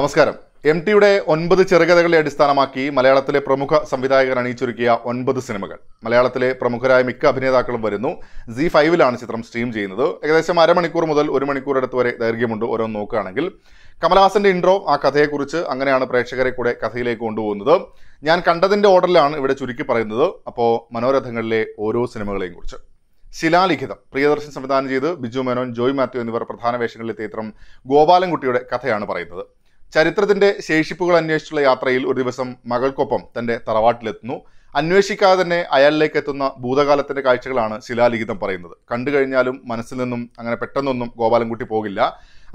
നമസ്കാരം എം ടിയുടെ ഒൻപത് ചെറുകഥകളെ അടിസ്ഥാനമാക്കി മലയാളത്തിലെ പ്രമുഖ സംവിധായകർ അണിയിച്ചൊരുക്കിയ ഒൻപത് സിനിമകൾ മലയാളത്തിലെ പ്രമുഖരായ മിക്ക അഭിനേതാക്കളും വരുന്നു ജി ഫൈവിലാണ് ചിത്രം സ്ട്രീം ചെയ്യുന്നത് ഏകദേശം അരമണിക്കൂർ മുതൽ ഒരു മണിക്കൂർ അടുത്ത് വരെ ദൈർഘ്യമുണ്ട് ഓരോ നോക്കുകയാണെങ്കിൽ കമലഹാസന്റെ ഇൻട്രോ ആ കഥയെക്കുറിച്ച് അങ്ങനെയാണ് പ്രേക്ഷകരെ കൂടെ കഥയിലേക്ക് കൊണ്ടുപോകുന്നത് ഞാൻ കണ്ടതിൻ്റെ ഓർഡറിലാണ് ഇവിടെ ചുരുക്കി പറയുന്നത് അപ്പോൾ മനോരഥങ്ങളിലെ ഓരോ സിനിമകളെയും കുറിച്ച് ശിലാലിഖിതം പ്രിയദർശൻ സംവിധാനം ചെയ്ത് ബിജു മേനോൻ ജോയ് മാത്യു എന്നിവർ പ്രധാന വേഷങ്ങളിലെത്തിയ ചിത്രം ഗോപാലൻകുട്ടിയുടെ കഥയാണ് പറയുന്നത് ചരിത്രത്തിന്റെ ശേഷിപ്പുകൾ അന്വേഷിച്ചുള്ള യാത്രയിൽ ഒരു ദിവസം മകൾക്കൊപ്പം തന്റെ തറവാട്ടിലെത്തുന്നു അന്വേഷിക്കാതെ തന്നെ അയാളിലേക്ക് എത്തുന്ന ഭൂതകാലത്തിന്റെ കാഴ്ചകളാണ് ശിലാലിഖിതം പറയുന്നത് കണ്ടു കഴിഞ്ഞാലും മനസ്സിൽ നിന്നും അങ്ങനെ പെട്ടെന്നൊന്നും ഗോപാലൻകുട്ടി പോകില്ല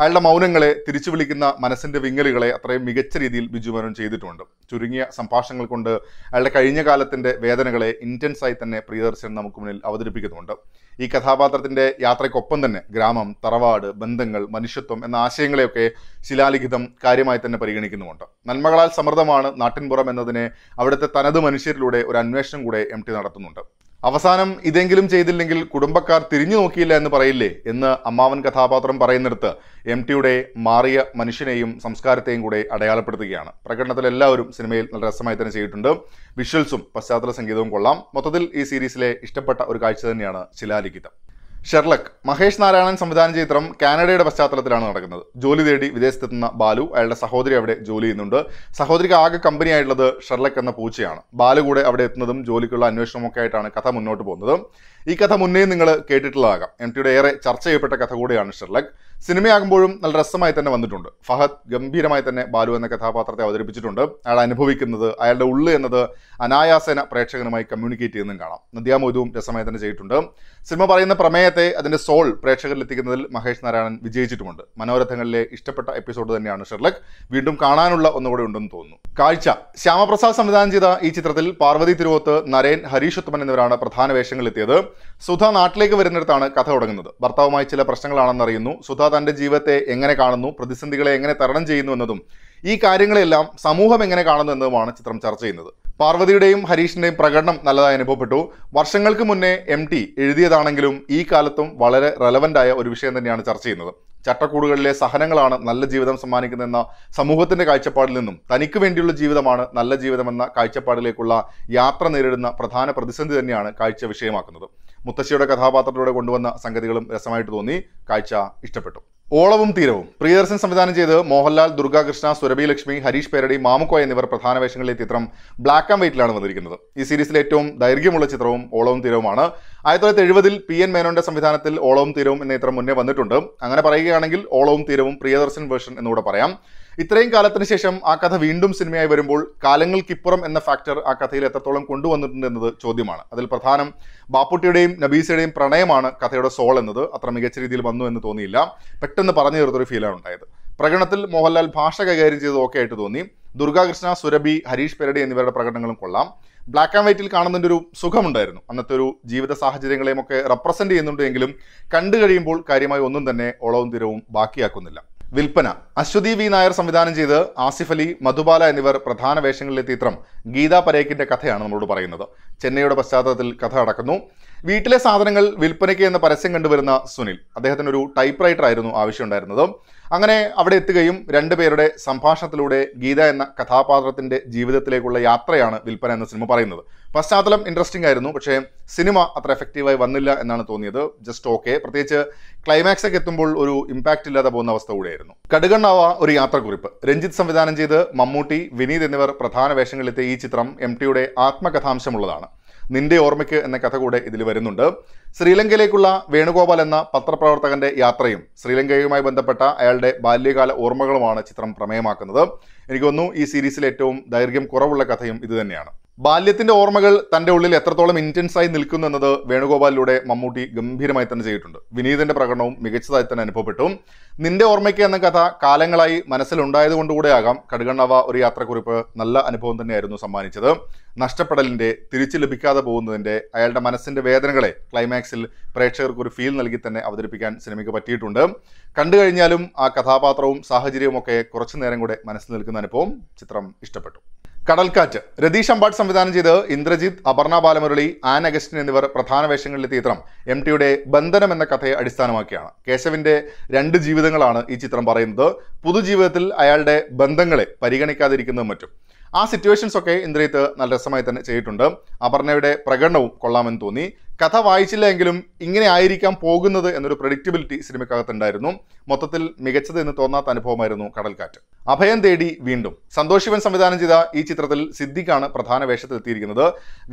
അയാളുടെ മൗനങ്ങളെ തിരിച്ചു വിളിക്കുന്ന മനസ്സിന്റെ വിങ്ങലുകളെ അത്രയും മികച്ച രീതിയിൽ ബിജു ചെയ്തിട്ടുണ്ട് ചുരുങ്ങിയ സംഭാഷണങ്ങൾ കൊണ്ട് അയാളുടെ കഴിഞ്ഞ കാലത്തിന്റെ വേദനകളെ ആയി തന്നെ പ്രിയദർശൻ നമുക്ക് മുന്നിൽ അവതരിപ്പിക്കുന്നുണ്ട് ഈ കഥാപാത്രത്തിന്റെ യാത്രയ്ക്കൊപ്പം തന്നെ ഗ്രാമം തറവാട് ബന്ധങ്ങൾ മനുഷ്യത്വം എന്ന ആശയങ്ങളെയൊക്കെ ശിലാലിഖിതം കാര്യമായി തന്നെ പരിഗണിക്കുന്നുമുണ്ട് നന്മകളാൽ സമൃദ്ധമാണ് നാട്ടിൻപുറം എന്നതിനെ അവിടുത്തെ തനത് മനുഷ്യരിലൂടെ ഒരു അന്വേഷണം കൂടെ എം ടി നടത്തുന്നുണ്ട് അവസാനം ഇതെങ്കിലും ചെയ്തില്ലെങ്കിൽ കുടുംബക്കാർ തിരിഞ്ഞു നോക്കിയില്ല എന്ന് പറയില്ലേ എന്ന് അമ്മാവൻ കഥാപാത്രം പറയുന്നിടത്ത് എം ടിയുടെ മാറിയ മനുഷ്യനെയും സംസ്കാരത്തെയും കൂടെ അടയാളപ്പെടുത്തുകയാണ് പ്രകടനത്തിൽ എല്ലാവരും സിനിമയിൽ നല്ല രസമായി തന്നെ ചെയ്തിട്ടുണ്ട് വിഷ്വൽസും പശ്ചാത്തല സംഗീതവും കൊള്ളാം മൊത്തത്തിൽ ഈ സീരീസിലെ ഇഷ്ടപ്പെട്ട ഒരു കാഴ്ച തന്നെയാണ് ശിലാലിഖിതം ഷെർലക്ക് മഹേഷ് നാരായണൻ സംവിധാനം ചെയ്ത ചിത്രം കാനഡയുടെ പശ്ചാത്തലത്തിലാണ് നടക്കുന്നത് ജോലി തേടി വിദേശത്തെത്തുന്ന ബാലു അയാളുടെ സഹോദരി അവിടെ ജോലി ചെയ്യുന്നുണ്ട് സഹോദരിക്ക് ആകെ ആയിട്ടുള്ളത് ഷെർലക്ക് എന്ന പൂച്ചയാണ് ബാലു കൂടെ അവിടെ എത്തുന്നതും ജോലിക്കുള്ള അന്വേഷണമൊക്കെ ആയിട്ടാണ് കഥ മുന്നോട്ട് പോകുന്നത് ഈ കഥ മുന്നേ നിങ്ങൾ കേട്ടിട്ടുള്ളതാകാം എം ടിയുടെ ഏറെ ചർച്ച ചെയ്യപ്പെട്ട കഥ കൂടിയാണ് ഷെർലക് സിനിമയാകുമ്പോഴും നല്ല രസമായി തന്നെ വന്നിട്ടുണ്ട് ഫഹദ് ഗംഭീരമായി തന്നെ ബാലു എന്ന കഥാപാത്രത്തെ അവതരിപ്പിച്ചിട്ടുണ്ട് അയാൾ അനുഭവിക്കുന്നത് അയാളുടെ ഉള്ളു എന്നത് അനായാസേന പ്രേക്ഷകനുമായി കമ്മ്യൂണിക്കേറ്റ് ചെയ്യുന്നതും കാണാം നദിയാമോദവും രസമായി തന്നെ ചെയ്തിട്ടുണ്ട് സിനിമ പറയുന്ന പ്രമേയ നേരത്തെ അതിന്റെ സോൾ പ്രേക്ഷകരിൽ എത്തിക്കുന്നതിൽ മഹേഷ് നാരായണൻ വിജയിച്ചിട്ടുമുണ്ട് മനോരഥങ്ങളിലെ ഇഷ്ടപ്പെട്ട എപ്പിസോഡ് തന്നെയാണ് ഷെർലക് വീണ്ടും കാണാനുള്ള ഒന്നുകൂടെ ഉണ്ടെന്ന് തോന്നുന്നു കാഴ്ച ശ്യാമപ്രസാദ് സംവിധാനം ചെയ്ത ഈ ചിത്രത്തിൽ പാർവതി തിരുവോത്ത് നരേൻ ഹരീഷ് ഉത്തമൻ എന്നിവരാണ് പ്രധാന വേഷങ്ങളിലെത്തിയത് സുധ നാട്ടിലേക്ക് വരുന്നിടത്താണ് കഥ തുടങ്ങുന്നത് ഭർത്താവുമായി ചില പ്രശ്നങ്ങളാണെന്നറിയുന്നു സുധ തന്റെ ജീവിതത്തെ എങ്ങനെ കാണുന്നു പ്രതിസന്ധികളെ എങ്ങനെ തരണം ചെയ്യുന്നു എന്നതും ഈ കാര്യങ്ങളെല്ലാം സമൂഹം എങ്ങനെ കാണുന്നു എന്നതുമാണ് ചിത്രം ചർച്ച ചെയ്യുന്നത് പാർവതിയുടെയും ഹരീഷിന്റെയും പ്രകടനം നല്ലതായി അനുഭവപ്പെട്ടു വർഷങ്ങൾക്ക് മുന്നേ എം ടി എഴുതിയതാണെങ്കിലും ഈ കാലത്തും വളരെ ആയ ഒരു വിഷയം തന്നെയാണ് ചർച്ച ചെയ്യുന്നത് ചട്ടക്കൂടുകളിലെ സഹനങ്ങളാണ് നല്ല ജീവിതം സമ്മാനിക്കുന്നതെന്ന സമൂഹത്തിന്റെ കാഴ്ചപ്പാടിൽ നിന്നും തനിക്ക് വേണ്ടിയുള്ള ജീവിതമാണ് നല്ല ജീവിതമെന്ന കാഴ്ചപ്പാടിലേക്കുള്ള യാത്ര നേരിടുന്ന പ്രധാന പ്രതിസന്ധി തന്നെയാണ് കാഴ്ച വിഷയമാക്കുന്നത് മുത്തശ്ശിയുടെ കഥാപാത്രത്തിലൂടെ കൊണ്ടുവന്ന സംഗതികളും രസമായിട്ട് തോന്നി കാഴ്ച ഇഷ്ടപ്പെട്ടു ഓളവും തീരവും പ്രിയദർശൻ സംവിധാനം ചെയ്ത് മോഹൻലാൽ ദുർഗാകൃഷ്ണ സുരഭി ലക്ഷ്മി ഹരീഷ് പേരടി മാമുക്കോയ എന്നിവർ പ്രധാന വേഷങ്ങളിലെ ചിത്രം ബ്ലാക്ക് ആൻഡ് വൈറ്റിലാണ് വന്നിരിക്കുന്നത് ഈ സീരീസിലെ ഏറ്റവും ദൈർഘ്യമുള്ള ചിത്രവും ഓളവും തീരവുമാണ് ആയിരത്തി തൊള്ളായിരത്തി എഴുപതിൽ പി എൻ മേനോന്റെ സംവിധാനത്തിൽ ഓളവും തീരവും എന്ന ചിത്രം മുന്നേ വന്നിട്ടുണ്ട് അങ്ങനെ പറയുകയാണെങ്കിൽ ഓളവും തീരവും പ്രിയദർശൻ വേർഷൻ എന്നുകൂടെ പറയാം ഇത്രയും കാലത്തിന് ശേഷം ആ കഥ വീണ്ടും സിനിമയായി വരുമ്പോൾ കാലങ്ങൾക്കിപ്പുറം എന്ന ഫാക്ടർ ആ കഥയിൽ എത്രത്തോളം കൊണ്ടുവന്നിട്ടുണ്ട് എന്നത് ചോദ്യമാണ് അതിൽ പ്രധാനം ബാപ്പുട്ടിയുടെയും നബീസയുടെയും പ്രണയമാണ് കഥയുടെ സോൾ എന്നത് അത്ര മികച്ച രീതിയിൽ വന്നു എന്ന് തോന്നിയില്ല പെട്ടെന്ന് പറഞ്ഞു തീർത്തൊരു ഫീലാണ് ഉണ്ടായത് പ്രകടനത്തിൽ മോഹൻലാൽ ഭാഷ കൈകാര്യം ചെയ്തത് ഓക്കെ ആയിട്ട് തോന്നി ദുർഗാകൃഷ്ണ സുരഭി ഹരീഷ് പെരടി എന്നിവരുടെ പ്രകടനങ്ങളും കൊള്ളാം ബ്ലാക്ക് ആൻഡ് വൈറ്റിൽ കാണുന്നതിൻ്റെ ഒരു സുഖമുണ്ടായിരുന്നു അന്നത്തെ ഒരു ജീവിത സാഹചര്യങ്ങളെയും ഒക്കെ റെപ്രസെൻറ്റ് ചെയ്യുന്നുണ്ടെങ്കിലും കണ്ടു കഴിയുമ്പോൾ കാര്യമായി ഒന്നും തന്നെ ഓളവും തീരവും ബാക്കിയാക്കുന്നില്ല വിൽപ്പന അശ്വതി വി നായർ സംവിധാനം ചെയ്ത് ആസിഫ് അലി മധുബാല എന്നിവർ പ്രധാന വേഷങ്ങളിലെ ചിത്രം ഗീതാ പരേഖിന്റെ കഥയാണ് നമ്മളോട് പറയുന്നത് ചെന്നൈയുടെ പശ്ചാത്തലത്തിൽ കഥ നടക്കുന്നു വീട്ടിലെ സാധനങ്ങൾ വിൽപ്പനയ്ക്ക് എന്ന പരസ്യം കണ്ടുവരുന്ന സുനിൽ അദ്ദേഹത്തിന് ഒരു ടൈപ്പ് റൈറ്റർ ആയിരുന്നു ആവശ്യമുണ്ടായിരുന്നത് അങ്ങനെ അവിടെ എത്തുകയും രണ്ടുപേരുടെ സംഭാഷണത്തിലൂടെ ഗീത എന്ന കഥാപാത്രത്തിൻ്റെ ജീവിതത്തിലേക്കുള്ള യാത്രയാണ് വിൽപ്പന എന്ന സിനിമ പറയുന്നത് പശ്ചാത്തലം ഇൻട്രസ്റ്റിംഗ് ആയിരുന്നു പക്ഷേ സിനിമ അത്ര എഫക്റ്റീവായി വന്നില്ല എന്നാണ് തോന്നിയത് ജസ്റ്റ് ഓക്കെ പ്രത്യേകിച്ച് ക്ലൈമാക്സ് ഒക്കെ എത്തുമ്പോൾ ഒരു ഇമ്പാക്റ്റ് ഇല്ലാതെ പോകുന്ന അവസ്ഥ കൂടെയായിരുന്നു കടുകണ്ണാവ ഒരു യാത്രക്കുറിപ്പ് രഞ്ജിത്ത് സംവിധാനം ചെയ്ത് മമ്മൂട്ടി വിനീത് എന്നിവർ പ്രധാന വേഷങ്ങളിലെത്തിയ ഈ ചിത്രം എം ടിയുടെ ആത്മകഥാംശമുള്ളതാണ് നിന്റെ ഓർമ്മയ്ക്ക് എന്ന കഥ കൂടെ ഇതിൽ വരുന്നുണ്ട് ശ്രീലങ്കയിലേക്കുള്ള വേണുഗോപാൽ എന്ന പത്രപ്രവർത്തകന്റെ യാത്രയും ശ്രീലങ്കയുമായി ബന്ധപ്പെട്ട അയാളുടെ ബാല്യകാല ഓർമ്മകളുമാണ് ചിത്രം പ്രമേയമാക്കുന്നത് എനിക്ക് തോന്നുന്നു ഈ സീരീസിൽ ഏറ്റവും ദൈർഘ്യം കുറവുള്ള കഥയും ഇത് തന്നെയാണ് ബാല്യത്തിന്റെ ഓർമ്മകൾ തന്റെ ഉള്ളിൽ എത്രത്തോളം ആയി നിൽക്കുന്നു എന്നത് വേണുഗോപാലിലൂടെ മമ്മൂട്ടി ഗംഭീരമായി തന്നെ ചെയ്തിട്ടുണ്ട് വിനീതന്റെ പ്രകടനവും മികച്ചതായി തന്നെ അനുഭവപ്പെട്ടു നിന്റെ ഓർമ്മയ്ക്ക് എന്ന കഥ കാലങ്ങളായി മനസ്സിലുണ്ടായതുകൊണ്ടുകൂടെ ആകാം കടുകണ്ണവ ഒരു യാത്രക്കുറിപ്പ് നല്ല അനുഭവം തന്നെയായിരുന്നു സമ്മാനിച്ചത് നഷ്ടപ്പെടലിന്റെ തിരിച്ചു ലഭിക്കാതെ പോകുന്നതിന്റെ അയാളുടെ മനസ്സിന്റെ വേദനകളെ ക്ലൈമാക്സിൽ പ്രേക്ഷകർക്ക് ഒരു ഫീൽ നൽകി തന്നെ അവതരിപ്പിക്കാൻ സിനിമയ്ക്ക് പറ്റിയിട്ടുണ്ട് കണ്ടു കഴിഞ്ഞാലും ആ കഥാപാത്രവും സാഹചര്യവും ഒക്കെ കുറച്ചു നേരം കൂടെ മനസ്സിൽ നിൽക്കുന്ന അനുഭവം ചിത്രം ഇഷ്ടപ്പെട്ടു കടൽക്കാറ്റ് രതീഷ് അമ്പാട് സംവിധാനം ചെയ്ത് ഇന്ദ്രജിത്ത് അപർണ ബാലമുരളി ആൻ അഗസ്റ്റിൻ എന്നിവർ പ്രധാന വേഷങ്ങളിലെ ചിത്രം എം ടിയുടെ ബന്ധനം എന്ന കഥയെ അടിസ്ഥാനമാക്കിയാണ് കേശവിന്റെ രണ്ട് ജീവിതങ്ങളാണ് ഈ ചിത്രം പറയുന്നത് പൊതുജീവിതത്തിൽ അയാളുടെ ബന്ധങ്ങളെ പരിഗണിക്കാതിരിക്കുന്നതും മറ്റും ആ സിറ്റുവേഷൻസ് ഒക്കെ ഇന്ദ്രജിത്ത് നല്ല രസമായി തന്നെ ചെയ്തിട്ടുണ്ട് അപർണയുടെ പ്രകടനവും കൊള്ളാമെന്ന് തോന്നി കഥ വായിച്ചില്ലെങ്കിലും ഇങ്ങനെ ആയിരിക്കാം പോകുന്നത് എന്നൊരു പ്രഡിക്റ്റബിലിറ്റി സിനിമയ്ക്കകത്തുണ്ടായിരുന്നു മൊത്തത്തിൽ മികച്ചത് എന്ന് തോന്നാത്ത അനുഭവമായിരുന്നു കടൽക്കാറ്റ് അഭയം തേടി വീണ്ടും സന്തോഷിവൻ സംവിധാനം ചെയ്ത ഈ ചിത്രത്തിൽ സിദ്ദിഖാണ് പ്രധാന വേഷത്തിലെത്തിയിരിക്കുന്നത്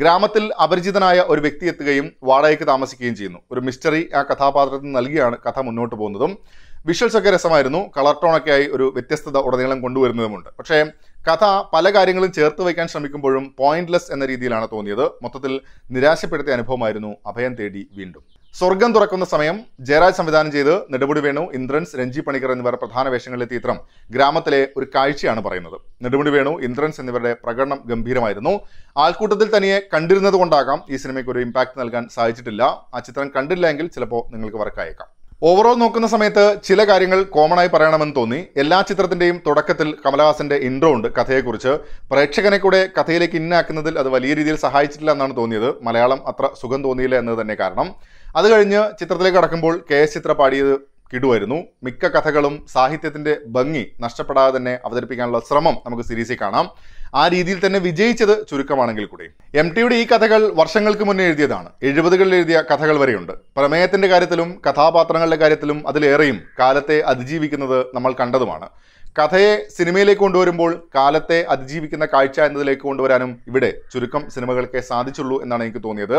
ഗ്രാമത്തിൽ അപരിചിതനായ ഒരു വ്യക്തി എത്തുകയും വാടകയ്ക്ക് താമസിക്കുകയും ചെയ്യുന്നു ഒരു മിസ്റ്ററി ആ കഥാപാത്രത്തിന് നൽകിയാണ് കഥ മുന്നോട്ട് പോകുന്നതും വിഷ്വൽസ് ഒക്കെ രസമായിരുന്നു കളർ ടോണൊക്കെ ആയി ഒരു വ്യത്യസ്തത ഉടനീളം കൊണ്ടുവരുന്നതുമുണ്ട് പക്ഷേ കഥ പല കാര്യങ്ങളും ചേർത്ത് വയ്ക്കാൻ ശ്രമിക്കുമ്പോഴും പോയിന്റ്ലെസ് എന്ന രീതിയിലാണ് തോന്നിയത് മൊത്തത്തിൽ നിരാശപ്പെടുത്തിയ അനുഭവമായിരുന്നു അഭയം തേടി വീണ്ടും സ്വർഗം തുറക്കുന്ന സമയം ജയരാജ് സംവിധാനം ചെയ്ത് നെടുമുടി വേണു ഇന്ദ്രൻസ് രഞ്ജി പണിക്കർ എന്നിവർ പ്രധാന വേഷങ്ങളിലെ ചിത്രം ഗ്രാമത്തിലെ ഒരു കാഴ്ചയാണ് പറയുന്നത് നെടുമുടി വേണു ഇന്ദ്രൻസ് എന്നിവരുടെ പ്രകടനം ഗംഭീരമായിരുന്നു ആൾക്കൂട്ടത്തിൽ തനിയെ കണ്ടിരുന്നത് കൊണ്ടാകാം ഈ സിനിമയ്ക്ക് ഒരു ഇമ്പാക്ട് നൽകാൻ സാധിച്ചിട്ടില്ല ആ ചിത്രം കണ്ടില്ല എങ്കിൽ ചിലപ്പോൾ നിങ്ങൾക്ക് വർക്കായേക്കാം ഓവറോൾ നോക്കുന്ന സമയത്ത് ചില കാര്യങ്ങൾ കോമൺ ആയി പറയണമെന്ന് തോന്നി എല്ലാ ചിത്രത്തിന്റെയും തുടക്കത്തിൽ കമലഹാസന്റെ ഇൻട്രോ ഉണ്ട് കഥയെക്കുറിച്ച് പ്രേക്ഷകനെ കൂടെ കഥയിലേക്ക് ഇന്നാക്കുന്നതിൽ അത് വലിയ രീതിയിൽ സഹായിച്ചിട്ടില്ല എന്നാണ് തോന്നിയത് മലയാളം അത്ര സുഖം തോന്നിയില്ല എന്നത് തന്നെ കാരണം അത് കഴിഞ്ഞ് ചിത്രത്തിലേക്ക് കടക്കുമ്പോൾ കെ എസ് ചിത്ര പാടിയത് കിടുവായിരുന്നു മിക്ക കഥകളും സാഹിത്യത്തിന്റെ ഭംഗി നഷ്ടപ്പെടാതെ തന്നെ അവതരിപ്പിക്കാനുള്ള ശ്രമം നമുക്ക് സീരീസിൽ കാണാം ആ രീതിയിൽ തന്നെ വിജയിച്ചത് ചുരുക്കമാണെങ്കിൽ കൂടി എം ടിയുടെ ഈ കഥകൾ വർഷങ്ങൾക്ക് മുന്നേ എഴുതിയതാണ് എഴുപതുകളിൽ എഴുതിയ കഥകൾ വരെയുണ്ട് പ്രമേയത്തിന്റെ കാര്യത്തിലും കഥാപാത്രങ്ങളുടെ കാര്യത്തിലും അതിലേറെയും കാലത്തെ അതിജീവിക്കുന്നത് നമ്മൾ കണ്ടതുമാണ് കഥയെ സിനിമയിലേക്ക് കൊണ്ടുവരുമ്പോൾ കാലത്തെ അതിജീവിക്കുന്ന കാഴ്ച എന്നതിലേക്ക് കൊണ്ടുവരാനും ഇവിടെ ചുരുക്കം സിനിമകൾക്കേ സാധിച്ചുള്ളൂ എന്നാണ് എനിക്ക് തോന്നിയത്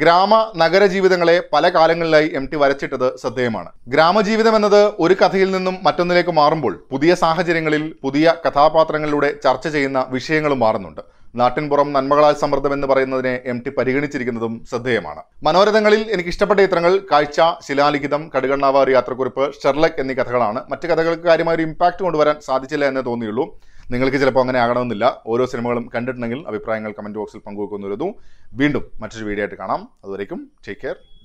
ഗ്രാമ നഗര ജീവിതങ്ങളെ പല കാലങ്ങളിലായി എം ടി വരച്ചിട്ടത് ശ്രദ്ധേയമാണ് ഗ്രാമജീവിതം എന്നത് ഒരു കഥയിൽ നിന്നും മറ്റൊന്നിലേക്ക് മാറുമ്പോൾ പുതിയ സാഹചര്യങ്ങളിൽ പുതിയ കഥാപാത്രങ്ങളിലൂടെ ചർച്ച ചെയ്യുന്ന വിഷയങ്ങളും മാറുന്നുണ്ട് നാട്ടിൻപുറം നന്മകളാൽ സമ്മർദ്ദം എന്ന് പറയുന്നതിനെ എം ടി പരിഗണിച്ചിരിക്കുന്നതും ശ്രദ്ധേയമാണ് മനോരഥങ്ങളിൽ എനിക്ക് ഇഷ്ടപ്പെട്ട ചിത്രങ്ങൾ കാഴ്ച ശിലാലിഖിതം കടുകണ്ണാവാർ യാത്രക്കുറിപ്പ് ഷെർലക് എന്നീ കഥകളാണ് മറ്റ് കഥകൾക്ക് കാര്യമായ ഒരു ഇമ്പാക്റ്റ് കൊണ്ടുവരാൻ സാധിച്ചില്ല എന്നേ തോന്നിയുള്ളൂ നിങ്ങൾക്ക് ചിലപ്പോൾ അങ്ങനെ ആകണമെന്നില്ല ഓരോ സിനിമകളും കണ്ടിട്ടുണ്ടെങ്കിൽ അഭിപ്രായങ്ങൾ കമൻറ്റ് ബോക്സിൽ പങ്കുവെക്കുന്നു വീണ്ടും മറ്റൊരു വീഡിയോ ആയിട്ട് കാണാം അതുവരേക്കും ടേക്ക് കെയർ